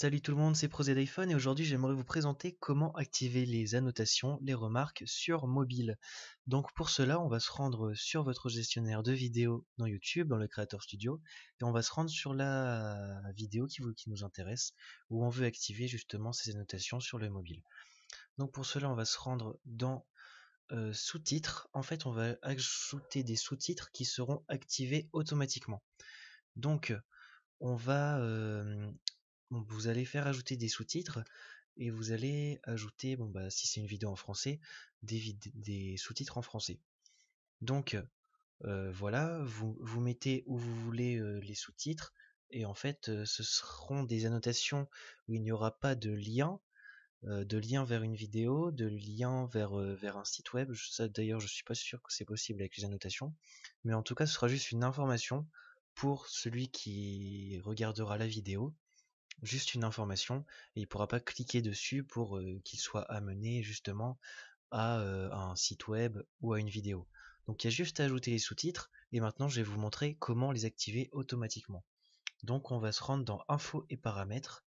Salut tout le monde, c'est Prozé d'iPhone et aujourd'hui j'aimerais vous présenter comment activer les annotations, les remarques sur mobile. Donc pour cela, on va se rendre sur votre gestionnaire de vidéos dans YouTube, dans le Creator Studio, et on va se rendre sur la vidéo qui, nous intéresse, où on veut activer justement ces annotations sur le mobile. Donc pour cela, on va se rendre dans euh, sous-titres. En fait, on va ajouter des sous-titres qui seront activés automatiquement. Donc on va euh, vous allez faire ajouter des sous-titres et vous allez ajouter, bon bah si c'est une vidéo en français, des, sous-titres en français. Donc euh, voilà, vous, mettez où vous voulez euh, les sous-titres et en fait euh, ce seront des annotations où il n'y aura pas de lien, de lien vers une vidéo, de lien vers, vers un site web. d'ailleurs je ne suis pas sûr que c'est possible avec les annotations, mais en tout cas ce sera juste une information pour celui qui regardera la vidéo juste une information et il pourra pas cliquer dessus pour euh, qu'il soit amené justement à, euh, un site web ou à une vidéo. Donc il y a juste à ajouter les sous-titres et maintenant je vais vous montrer comment les activer automatiquement. Donc on va se rendre dans Info et paramètres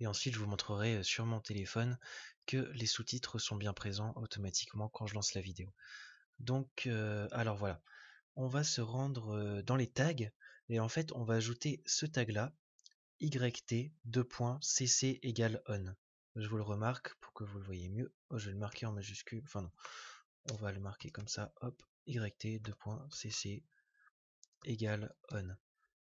et ensuite je vous montrerai euh, sur mon téléphone que les sous-titres sont bien présents automatiquement quand je lance la vidéo. Donc alors voilà, on va se rendre dans les tags et en fait on va ajouter ce tag là cc égale on. Je vous le remarque pour que vous le voyez mieux. Oh, je vais le marquer en majuscule. Enfin non, on va le marquer comme ça. Hop, cc égale on.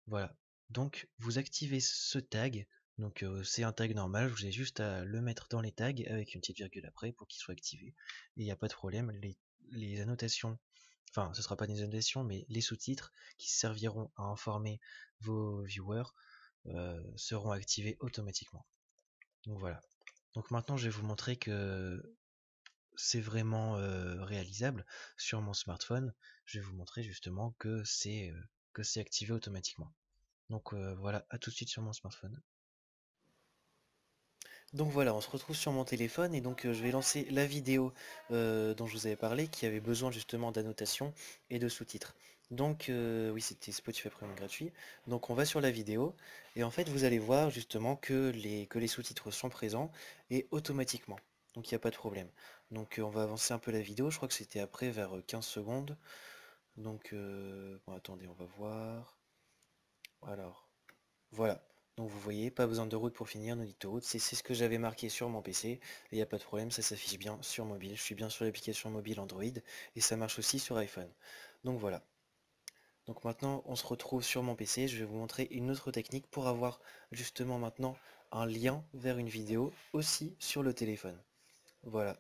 Voilà. Donc vous activez ce tag. Donc euh, c'est un tag normal, vous avez juste à le mettre dans les tags avec une petite virgule après pour qu'il soit activé. Et il n'y a pas de problème, les, les annotations, enfin ce ne sera pas des annotations, mais les sous-titres qui serviront à informer vos viewers euh, seront activés automatiquement. Donc voilà. Donc maintenant je vais vous montrer que c'est vraiment euh, réalisable sur mon smartphone. Je vais vous montrer justement que c'est euh, que c'est activé automatiquement. Donc voilà, à tout de suite sur mon smartphone. Donc voilà, on se retrouve sur mon téléphone et donc je vais lancer la vidéo dont je vous avais parlé qui avait besoin justement d'annotation et de sous-titres. Donc euh, oui c'était Spotify Premium gratuit. Donc on va sur la vidéo et en fait vous allez voir justement que les, sous-titres sont présents et automatiquement. Donc il n'y a pas de problème. Donc euh, on va avancer un peu la vidéo, je crois que c'était après vers 15 euh, secondes. Donc bon attendez on va voir. Alors voilà. Donc vous voyez, pas besoin de route pour finir, nos dit route, c'est ce que j'avais marqué sur mon PC, il n'y a pas de problème, ça s'affiche bien sur mobile, je suis bien sur l'application mobile Android, et ça marche aussi sur iPhone. Donc voilà. Donc maintenant, on se retrouve sur mon PC. Je vais vous montrer une autre technique pour avoir justement maintenant un lien vers une vidéo aussi sur le téléphone. Voilà.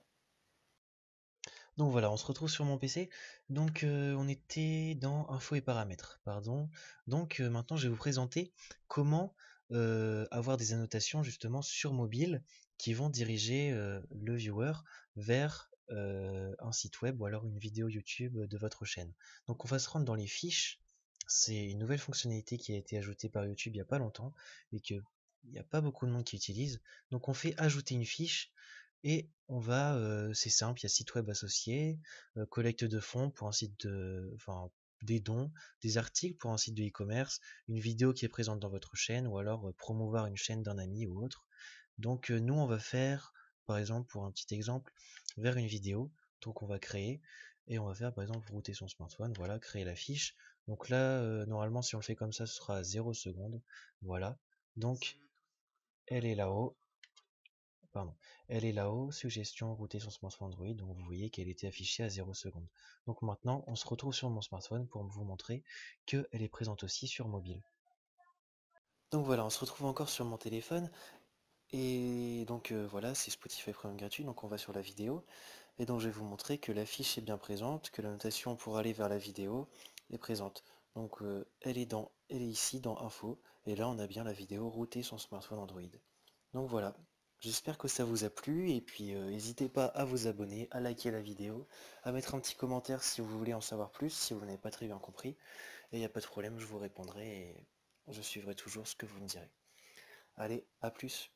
Donc voilà, on se retrouve sur mon PC. Donc euh, on était dans info et paramètres, pardon. Donc euh, maintenant je vais vous présenter comment euh, avoir des annotations justement sur mobile qui vont diriger le viewer vers euh, un site web ou alors une vidéo YouTube de votre chaîne. Donc on va se rendre dans les fiches. C'est une nouvelle fonctionnalité qui a été ajoutée par YouTube il n'y a pas longtemps et que il n'y a pas beaucoup de monde qui utilise. Donc on fait ajouter une fiche et on va, euh, c'est simple, il y a site web associé, euh, collecte de fonds pour un site de, enfin des dons, des articles pour un site de e-commerce, une vidéo qui est présente dans votre chaîne ou alors promouvoir une chaîne d'un ami ou autre. Donc nous on va faire par exemple pour un petit exemple vers une vidéo donc on va créer et on va faire par exemple router son smartphone voilà créer la fiche donc là euh, normalement si on le fait comme ça ce sera à 0 secondes voilà donc elle est là-haut pardon elle est là-haut suggestion router son smartphone Android donc vous voyez qu'elle était affichée à 0 secondes donc maintenant on se retrouve sur mon smartphone pour vous montrer qu'elle est présente aussi sur mobile donc voilà, on se retrouve encore sur mon téléphone et donc euh, voilà, c'est Spotify Premium gratuit, donc on va sur la vidéo. Et donc je vais vous montrer que la fiche est bien présente, que la notation pour aller vers la vidéo est présente. Donc euh, elle, est dans, elle est ici dans Info, et là on a bien la vidéo routée sur smartphone Android. Donc voilà, j'espère que ça vous a plu, et puis euh, n'hésitez pas à vous abonner, à liker la vidéo, à mettre un petit commentaire si vous voulez en savoir plus, si vous n'avez pas très bien compris, et il n'y a pas de problème, je vous répondrai, et je suivrai toujours ce que vous me direz. Allez, à plus